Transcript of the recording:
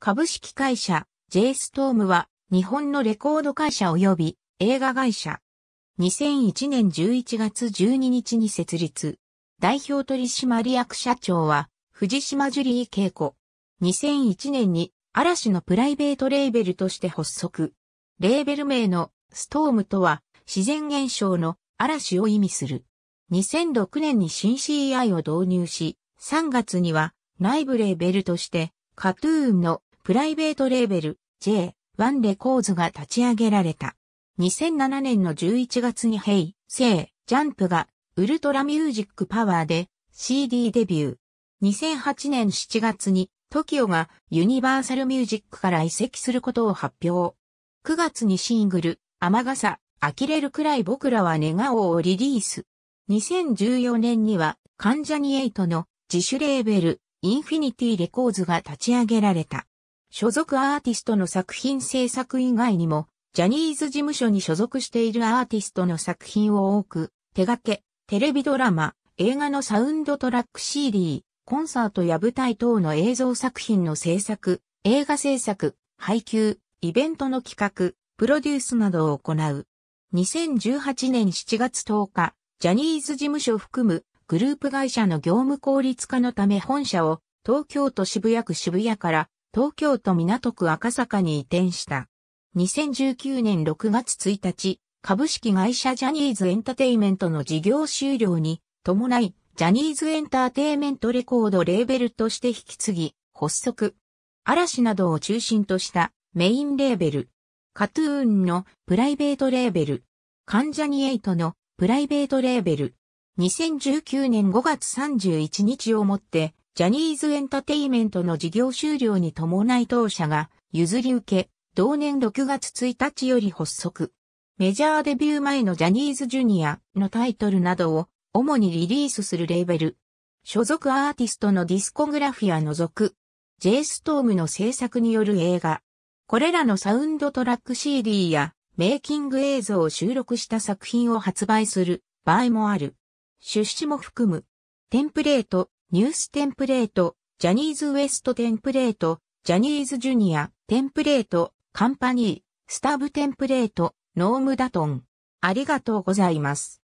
株式会社 J ストームは日本のレコード会社及び映画会社。2001年11月12日に設立。代表取締役社長は藤島ジュリー恵子。2001年に嵐のプライベートレーベルとして発足。レーベル名のストームとは自然現象の嵐を意味する。2006年に新 CI を導入し、3月には内部レーベルとして、カトゥーンのプライベートレーベル J1 レコーズが立ち上げられた。2007年の11月にヘイ、セイ、ジャンプがウルトラミュージックパワーで CD デビュー。2008年7月に TOKIO がユニバーサルミュージックから移籍することを発表。9月にシングル、雨傘、呆れるくらい僕らは寝顔をリリース。2014年には関ジャニエイトの自主レーベル、インフィニティレコーズが立ち上げられた。所属アーティストの作品制作以外にも、ジャニーズ事務所に所属しているアーティストの作品を多く手掛け、テレビドラマ、映画のサウンドトラック CD、コンサートや舞台等の映像作品の制作、映画制作、配給、イベントの企画、プロデュースなどを行う。2018年7月10日、ジャニーズ事務所含むグループ会社の業務効率化のため本社を東京都渋谷区渋谷から東京都港区赤坂に移転した。2019年6月1日、株式会社ジャニーズエンタテイメントの事業終了に伴い、ジャニーズエンターテイメントレコードレーベルとして引き継ぎ、発足。嵐などを中心としたメインレーベル。カトゥーンのプライベートレーベル。関ジャニエイトのプライベートレーベル。2019年5月31日をもってジャニーズエンタテイメントの事業終了に伴い当社が譲り受け、同年6月1日より発足。メジャーデビュー前のジャニーズジュニアのタイトルなどを主にリリースするレーベル。所属アーティストのディスコグラフィア除く、J ストームの制作による映画。これらのサウンドトラック CD やメイキング映像を収録した作品を発売する場合もある。出資も含む。テンプレート、ニューステンプレート、ジャニーズウエストテンプレート、ジャニーズジュニア、テンプレート、カンパニー、スタブテンプレート、ノームダトン。ありがとうございます。